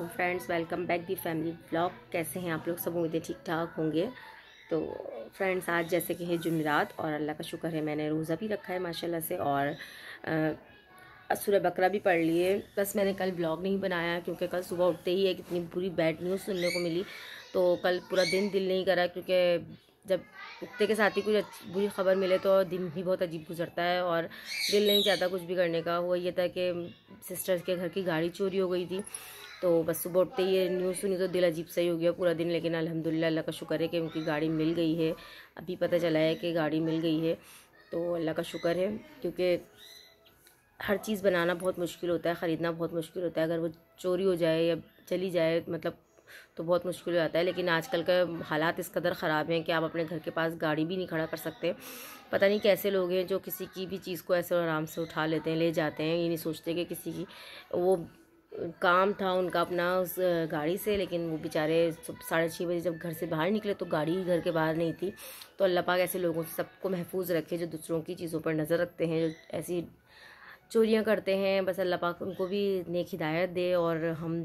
तो friends welcome back the family blog कैसे हैं आप लोग सब उम्मीदें ठीक ठाक होंगे तो फ्रेंड्स आज जैसे कि है जुमेरात और अल्लाह का शुक्र है मैंने रोज़ा भी रखा है माशाल्लाह से और सूर्य बकरा भी पढ़ लिए बस मैंने कल ब्लॉग नहीं बनाया क्योंकि कल सुबह उठते ही एक इतनी बुरी बैड न्यूज़ सुनने को मिली तो कल पूरा दिन दिल नहीं करा क्योंकि जब कुत्ते के साथ ही कुछ बुरी खबर मिले तो दिन भी बहुत अजीब गुजरता है और दिल नहीं चाहता कुछ भी करने का वो ये था कि सिस्टर्स के घर की गाड़ी चोरी हो गई थी तो बस सुबह उठते ही न्यूज़ सुनी तो दिल अजीब सही हो गया पूरा दिन लेकिन अलहमदिल्ला अल्लाह का शुक्र है कि उनकी गाड़ी मिल गई है अभी पता चला है कि गाड़ी मिल गई है तो अल्लाह का शुक्र है क्योंकि हर चीज़ बनाना बहुत मुश्किल होता है ख़रीदना बहुत मुश्किल होता है अगर वो चोरी हो जाए या चली जाए मतलब तो बहुत मुश्किल हो जाता है लेकिन आजकल के हालात इस कदर ख़राब हैं कि आप अपने घर के पास गाड़ी भी नहीं खड़ा कर सकते पता नहीं कैसे लोग हैं जो किसी की भी चीज़ को ऐसे आराम से उठा लेते हैं ले जाते हैं ये नहीं सोचते कि किसी की वो काम था उनका अपना उस गाड़ी से लेकिन वो बेचारे साढ़े छः बजे जब घर से बाहर निकले तो गाड़ी ही घर के बाहर नहीं थी तो अल्लाह पाक ऐसे लोगों से सबको महफूज रखे जो दूसरों की चीज़ों पर नज़र रखते हैं जो ऐसी चोरियाँ करते हैं बस अल्लाह पाक उनको भी नेक हिदायत दे और हम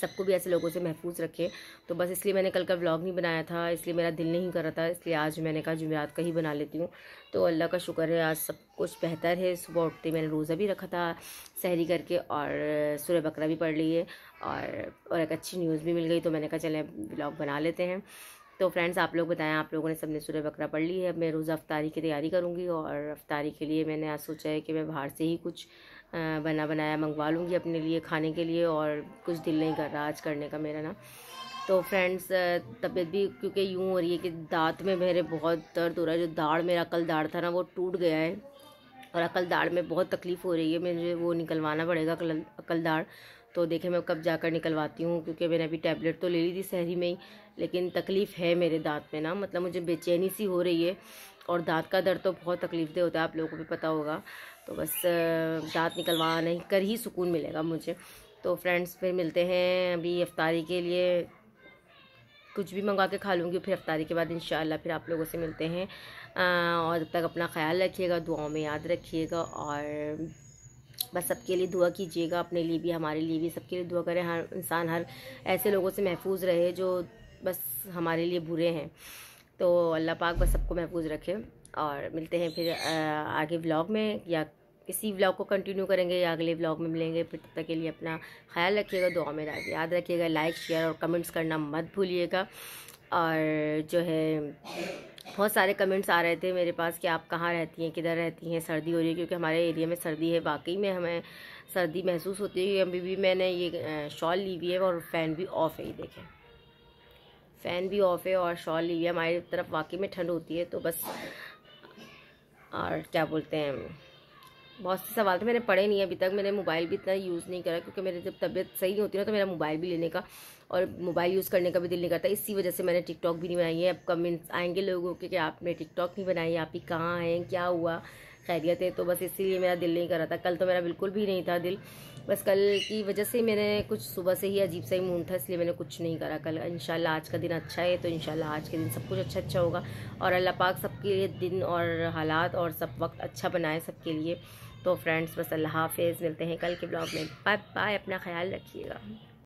सबको भी ऐसे लोगों से महफूज रखे तो बस इसलिए मैंने कल का व्लॉग नहीं बनाया था इसलिए मेरा दिल नहीं कर रहा था इसलिए आज मैंने कहा जुमेरात का ही बना लेती हूँ तो अल्लाह का शुक्र है आज सब कुछ बेहतर है सुबह उठते मैंने रोज़ा भी रखा था सहरी करके और सूर्य बकरा भी पढ़ ली है और, और एक अच्छी न्यूज़ भी मिल गई तो मैंने कहा चले ब्लॉग बना लेते हैं तो फ्रेंड्स आप लोग बताएं आप लोगों ने सबने सूर्य बकरा पढ़ ली है मैं रोज़ अफ्तारी की तैयारी करूँगी और अफ्तारी के लिए मैंने आज सोचा है कि मैं बाहर से ही कुछ बना बनाया मंगवा लूँगी अपने लिए खाने के लिए और कुछ दिल नहीं कर रहा आज करने का मेरा ना तो फ्रेंड्स तबीयत भी क्योंकि यूँ हो रही है कि दांत में मेरे बहुत दर्द हो रहा है जो दाढ़ मेरा कल दाढ़ था ना वो टूट गया है और अकल दाढ़ में बहुत तकलीफ़ हो रही है मुझे वो निकलवाना पड़ेगा अकल दाढ़ तो देखें मैं कब जाकर निकलवाती हूँ क्योंकि मैंने अभी टैबलेट तो ले ली थी शहरी में ही लेकिन तकलीफ़ है मेरे दांत में ना मतलब मुझे बेचैनी सी हो रही है और दांत का दर्द तो बहुत तकलीफ दे होता है आप लोगों को भी पता होगा तो बस दांत निकलवाने कर ही सुकून मिलेगा मुझे तो फ्रेंड्स फिर मिलते हैं अभी अफ्तारी के लिए कुछ भी मंगा के खा लूँगी फिर अफ्तारी के बाद इन फिर आप लोगों से मिलते हैं और तब तक अपना ख्याल रखिएगा दुआओं में याद रखिएगा और बस सबके लिए दुआ कीजिएगा अपने लिए भी हमारे लिए भी सबके लिए दुआ करें हर इंसान हर ऐसे लोगों से महफूज रहे जो बस हमारे लिए बुरे हैं तो अल्लाह पाक बस सबको महफूज रखे और मिलते हैं फिर आगे ब्लॉग में या इसी व्लॉग को कंटिन्यू करेंगे या अगले व्लॉग में मिलेंगे फिर तब तक के लिए अपना ख्याल रखिएगा दुआ में याद रखिएगा लाइक शेयर और कमेंट्स करना मत भूलिएगा और जो है बहुत सारे कमेंट्स आ रहे थे मेरे पास कि आप कहाँ रहती हैं किधर रहती हैं सर्दी हो रही है क्योंकि हमारे एरिया में सर्दी है वाकई में हमें सर्दी महसूस होती है अभी भी मैंने ये शॉल ली हुई है और फ़ैन भी ऑफ़ है ये देखें फ़ैन भी ऑफ़ है और शॉल ली हुई है हमारी तरफ वाकई में ठंड होती है तो बस और क्या बोलते हैं बहुत से सवाल थे मैंने पढ़े नहीं अभी तक मैंने मोबाइल भी इतना यूज़ नहीं करा क्योंकि मेरी जब तबीयत सही नहीं होती ना तो मेरा मोबाइल भी लेने का और मोबाइल यूज़ करने का भी दिल नहीं करता इसी वजह से मैंने टिकटॉक भी नहीं बनाई है अब कमेंट्स आएंगे लोगों के कि आपने टिकटॉक नहीं बनाई आप ही कहाँ हैं क्या हुआ खैरियत है तो बस इसीलिए मेरा दिल नहीं कर रहा था कल तो मेरा बिल्कुल भी नहीं था दिल बस कल की वजह से मैंने कुछ सुबह से ही अजीब सा ही मूड था इसलिए मैंने कुछ नहीं करा कल इन आज का दिन अच्छा है तो इन आज के दिन सब कुछ अच्छा अच्छा होगा और अल्लाह पाक सबके लिए दिन और हालात और सब वक्त अच्छा बनाए सबके लिए तो फ्रेंड्स बस अल्लाह हाफिज़ मिलते हैं कल के ब्लॉग में बाय बाय अपना ख्याल रखिएगा